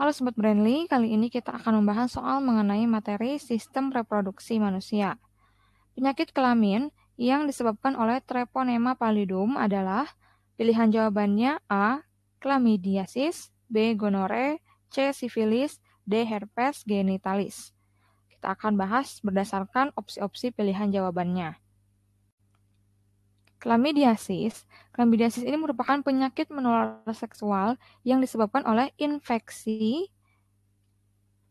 Halo Sobat Brandly, kali ini kita akan membahas soal mengenai materi sistem reproduksi manusia. Penyakit kelamin yang disebabkan oleh treponema pallidum adalah pilihan jawabannya A. Chlamydiasis, B. Gonore, C. Sifilis, D. Herpes genitalis. Kita akan bahas berdasarkan opsi-opsi pilihan jawabannya. Klamidiasis. Klamidiasis ini merupakan penyakit menular seksual yang disebabkan oleh infeksi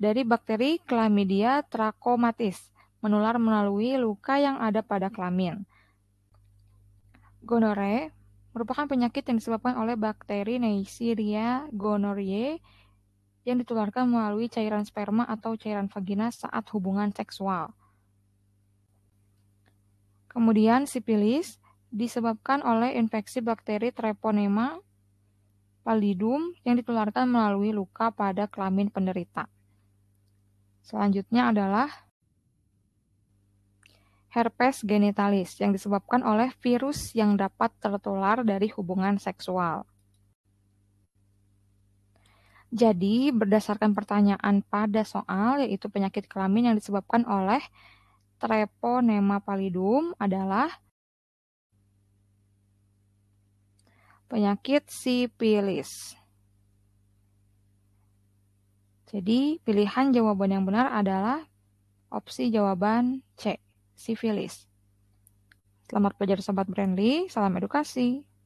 dari bakteri Chlamydia trachomatis, menular melalui luka yang ada pada kelamin. Gonore merupakan penyakit yang disebabkan oleh bakteri Neisseria gonorrhoeae yang ditularkan melalui cairan sperma atau cairan vagina saat hubungan seksual. Kemudian sipilis disebabkan oleh infeksi bakteri Treponema pallidum yang ditularkan melalui luka pada kelamin penderita. Selanjutnya adalah herpes genitalis yang disebabkan oleh virus yang dapat tertular dari hubungan seksual. Jadi, berdasarkan pertanyaan pada soal, yaitu penyakit kelamin yang disebabkan oleh treponema pallidum adalah penyakit sipilis. Jadi, pilihan jawaban yang benar adalah opsi jawaban C, sifilis. Selamat belajar sobat Brandly, salam edukasi.